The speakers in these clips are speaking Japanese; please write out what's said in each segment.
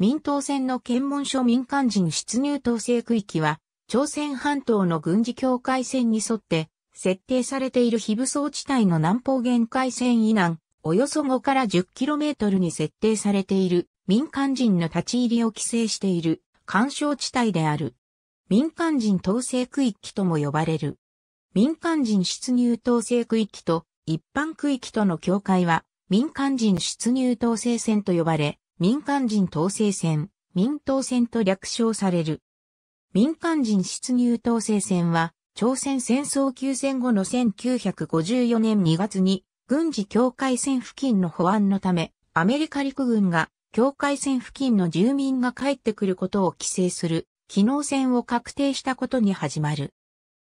民党戦の検問所民間人出入統制区域は、朝鮮半島の軍事境界線に沿って、設定されている非武装地帯の南方限界線以南、およそ5から 10km に設定されている民間人の立ち入りを規制している干渉地帯である。民間人統制区域とも呼ばれる。民間人出入統制区域と一般区域との境界は民間人出入統制線と呼ばれ、民間人統制線、民党戦と略称される。民間人出入統制線は、朝鮮戦争休戦後の1954年2月に、軍事境界線付近の保安のため、アメリカ陸軍が、境界線付近の住民が帰ってくることを規制する、機能線を確定したことに始まる。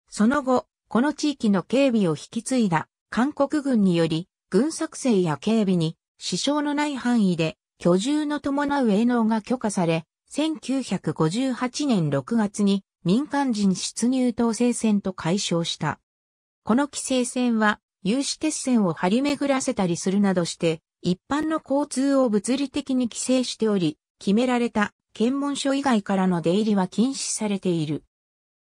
その後、この地域の警備を引き継いだ、韓国軍により、軍作成や警備に、支障のない範囲で居住の伴う営農が許可され、1958年6月に民間人出入統制線と解消した。この規制線は有刺鉄線を張り巡らせたりするなどして、一般の交通を物理的に規制しており、決められた検問所以外からの出入りは禁止されている。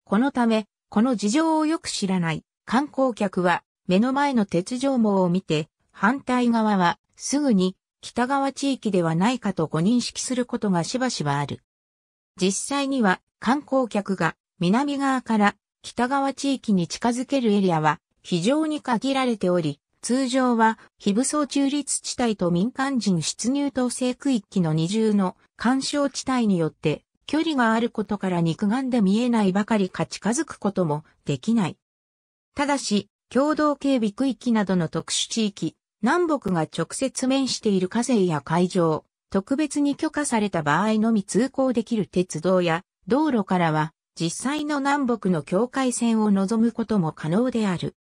このため、この事情をよく知らない観光客は目の前の鉄条網を見て、反対側はすぐに北側地域ではないかとご認識することがしばしばある。実際には観光客が南側から北側地域に近づけるエリアは非常に限られており、通常は非武装中立地帯と民間人出入統制区域の二重の干渉地帯によって距離があることから肉眼で見えないばかりか近づくこともできない。ただし、共同警備区域などの特殊地域、南北が直接面している河川や海上、特別に許可された場合のみ通行できる鉄道や道路からは実際の南北の境界線を望むことも可能である。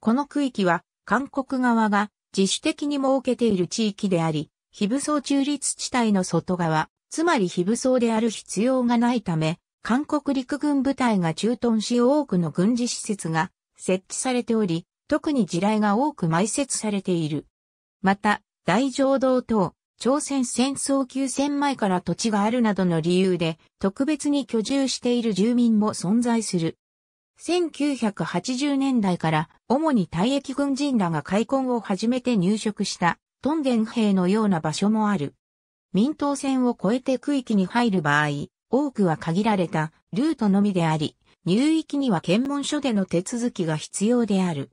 この区域は韓国側が自主的に設けている地域であり、非武装中立地帯の外側、つまり非武装である必要がないため、韓国陸軍部隊が駐屯し多くの軍事施設が設置されており、特に地雷が多く埋設されている。また、大浄土等、朝鮮戦争休戦前から土地があるなどの理由で、特別に居住している住民も存在する。1980年代から主に退役軍人らが開墾を始めて入植したトンデン兵のような場所もある。民党線を越えて区域に入る場合、多くは限られたルートのみであり、入域には検問所での手続きが必要である。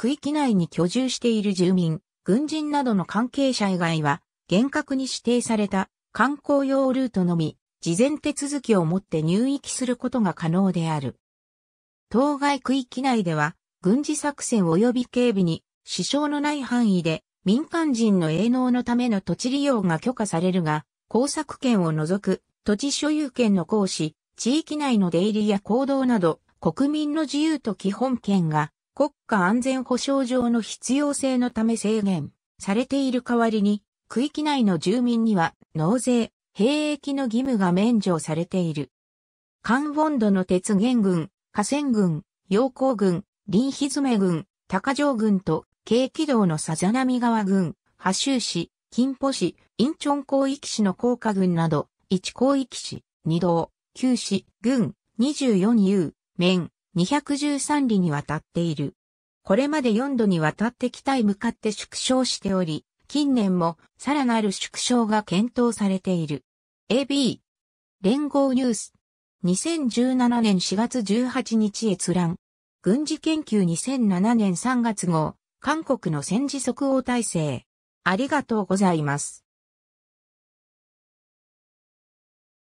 区域内に居住している住民、軍人などの関係者以外は、厳格に指定された観光用ルートのみ、事前手続きをもって入域することが可能である。当該区域内では、軍事作戦及び警備に支障のない範囲で民間人の営農のための土地利用が許可されるが、工作権を除く土地所有権の行使、地域内の出入りや行動など国民の自由と基本権が国家安全保障上の必要性のため制限されている代わりに、区域内の住民には納税、兵役の義務が免除されている。カンボンドの鉄源軍、河川軍、陽光軍、林蹄軍、高城軍と、軽軌道のさざ波川軍、波州市、金浦市、インチョン広域市の高架軍など、一広域市、二道、九市、軍、24U、面、213里にわたっている。これまで4度にわたって北へ向かって縮小しており、近年もさらなる縮小が検討されている。AB 連合ニュース2017年4月18日閲覧軍事研究2007年3月号韓国の戦時即応体制ありがとうございます。